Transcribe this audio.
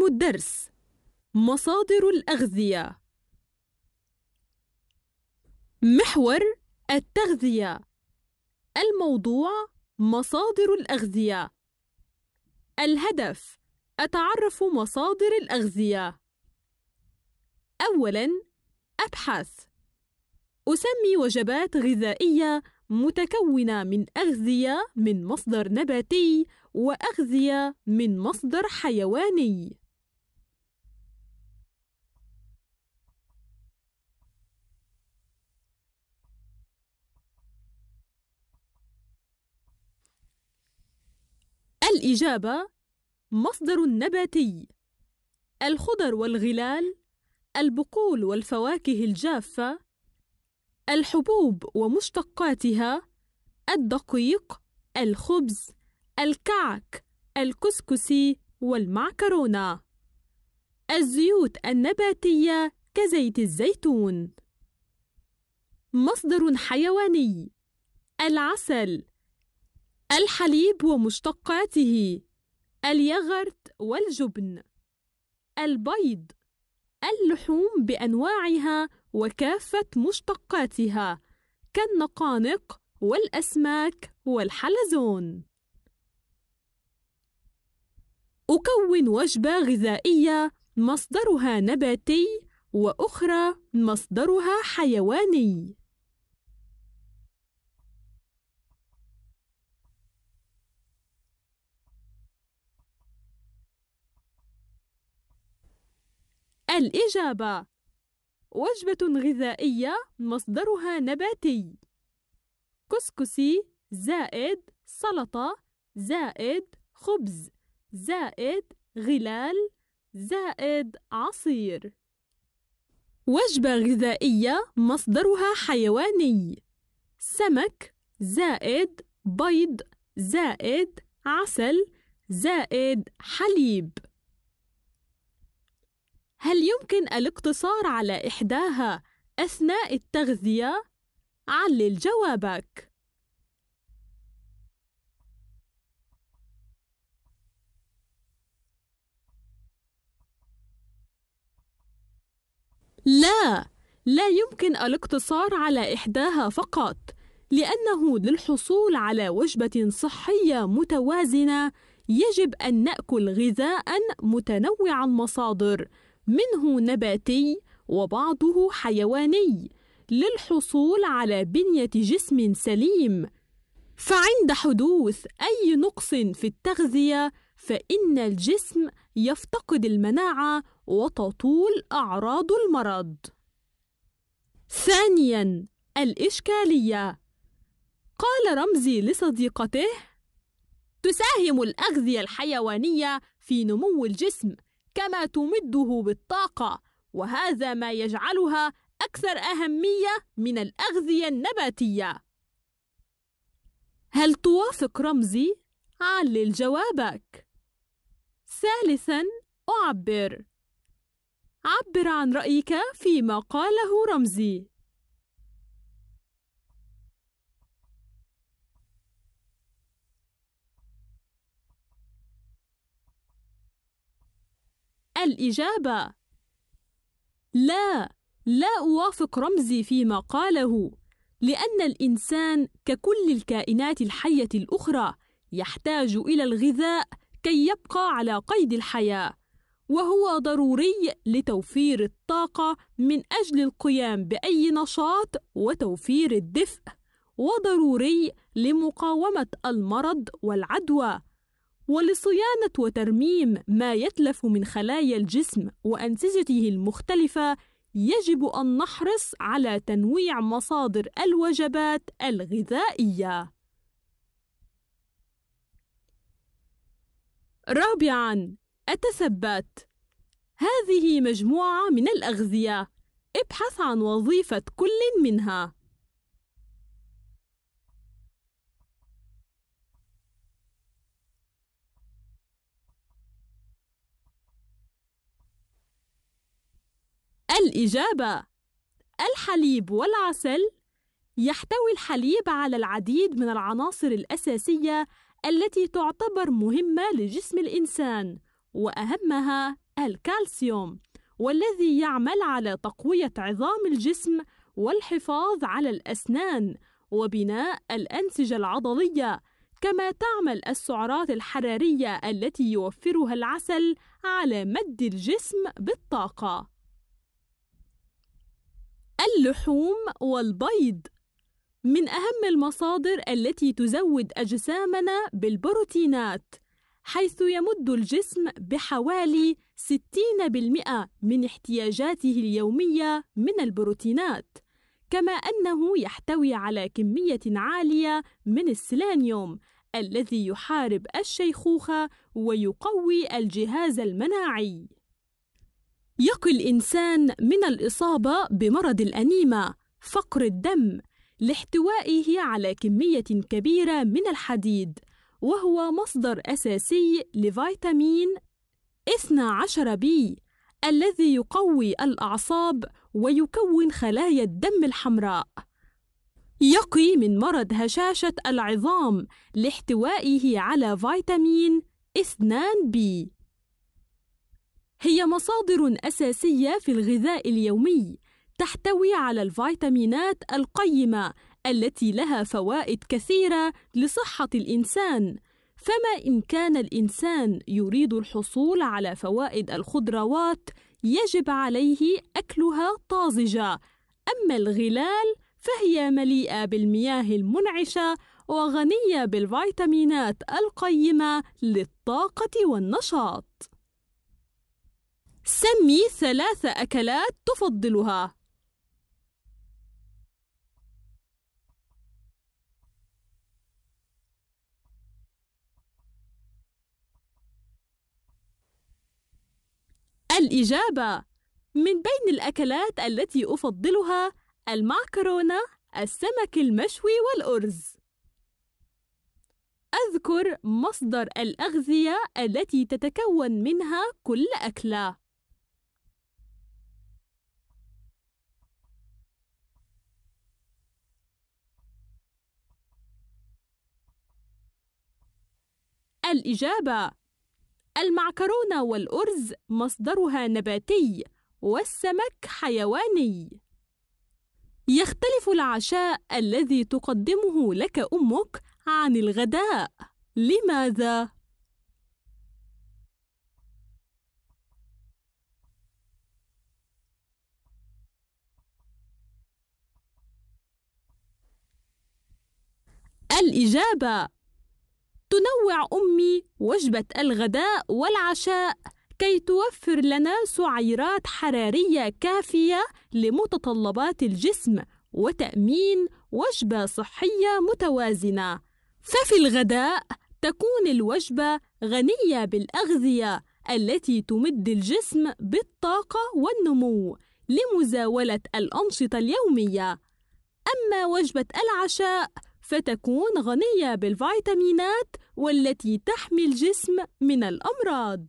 عنوان الدرس مصادر الأغذية محور التغذية الموضوع مصادر الأغذية الهدف أتعرف مصادر الأغذية أولاً أبحث أسمي وجبات غذائية متكونة من أغذية من مصدر نباتي وأغذية من مصدر حيواني الإجابة مصدر نباتي الخضر والغلال البقول والفواكه الجافة الحبوب ومشتقاتها الدقيق الخبز الكعك الكسكسي والمعكرونة الزيوت النباتية كزيت الزيتون مصدر حيواني العسل الحليب ومشتقاته اليغرت والجبن البيض اللحوم بأنواعها وكافة مشتقاتها كالنقانق والأسماك والحلزون أكون وجبة غذائية مصدرها نباتي وأخرى مصدرها حيواني الإجابة وجبة غذائية مصدرها نباتي كسكسي زائد سلطة زائد خبز زائد غلال زائد عصير وجبة غذائية مصدرها حيواني سمك زائد بيض زائد عسل زائد حليب هل يمكن الاقتصار على إحداها أثناء التغذية؟ علل جوابك لا لا يمكن الاقتصار على إحداها فقط لأنه للحصول على وجبة صحية متوازنة يجب أن نأكل غذاء متنوع المصادر منه نباتي وبعضه حيواني للحصول على بنية جسم سليم فعند حدوث أي نقص في التغذية فإن الجسم يفتقد المناعة وتطول أعراض المرض ثانياً الإشكالية قال رمزي لصديقته تساهم الأغذية الحيوانية في نمو الجسم كما تمده بالطاقة وهذا ما يجعلها أكثر أهمية من الأغذية النباتية هل توافق رمزي؟ علل جوابك ثالثا أعبر عبر عن رأيك فيما قاله رمزي الإجابة لا لا أوافق رمزي فيما قاله لأن الإنسان ككل الكائنات الحية الأخرى يحتاج إلى الغذاء كي يبقى على قيد الحياة وهو ضروري لتوفير الطاقة من أجل القيام بأي نشاط وتوفير الدفء وضروري لمقاومة المرض والعدوى ولصيانة وترميم ما يتلف من خلايا الجسم وأنسجته المختلفة يجب أن نحرص على تنويع مصادر الوجبات الغذائية. رابعاً التثبات هذه مجموعة من الأغذية ابحث عن وظيفة كل منها الإجابة الحليب والعسل يحتوي الحليب على العديد من العناصر الأساسية التي تعتبر مهمة لجسم الإنسان وأهمها الكالسيوم والذي يعمل على تقوية عظام الجسم والحفاظ على الأسنان وبناء الأنسجة العضلية كما تعمل السعرات الحرارية التي يوفرها العسل على مد الجسم بالطاقة اللحوم والبيض من أهم المصادر التي تزود أجسامنا بالبروتينات حيث يمد الجسم بحوالي 60% من احتياجاته اليومية من البروتينات كما أنه يحتوي على كمية عالية من السيلانيوم الذي يحارب الشيخوخة ويقوي الجهاز المناعي يقي الإنسان من الإصابة بمرض الأنيمة، فقر الدم، لاحتوائه على كمية كبيرة من الحديد، وهو مصدر أساسي لفيتامين 12 بي الذي يقوي الأعصاب ويكون خلايا الدم الحمراء. يقي من مرض هشاشة العظام لاحتوائه على فيتامين 2 بي هي مصادر أساسية في الغذاء اليومي تحتوي على الفيتامينات القيمة التي لها فوائد كثيرة لصحة الإنسان فما إن كان الإنسان يريد الحصول على فوائد الخضروات يجب عليه أكلها طازجة أما الغلال فهي مليئة بالمياه المنعشة وغنية بالفيتامينات القيمة للطاقة والنشاط سمي ثلاث أكلات تفضلها الإجابة من بين الأكلات التي أفضلها المعكرونة، السمك المشوي والأرز. أذكر مصدر الأغذية التي تتكون منها كل أكلة. الإجابة المعكرونة والأرز مصدرها نباتي والسمك حيواني يختلف العشاء الذي تقدمه لك أمك عن الغداء لماذا؟ الإجابة تنوع أمي وجبة الغداء والعشاء كي توفر لنا سعيرات حرارية كافية لمتطلبات الجسم وتأمين وجبة صحية متوازنة. ففي الغداء تكون الوجبة غنية بالأغذية التي تمد الجسم بالطاقة والنمو لمزاولة الأنشطة اليومية. أما وجبة العشاء فتكون غنية بالفيتامينات والتي تحمي الجسم من الأمراض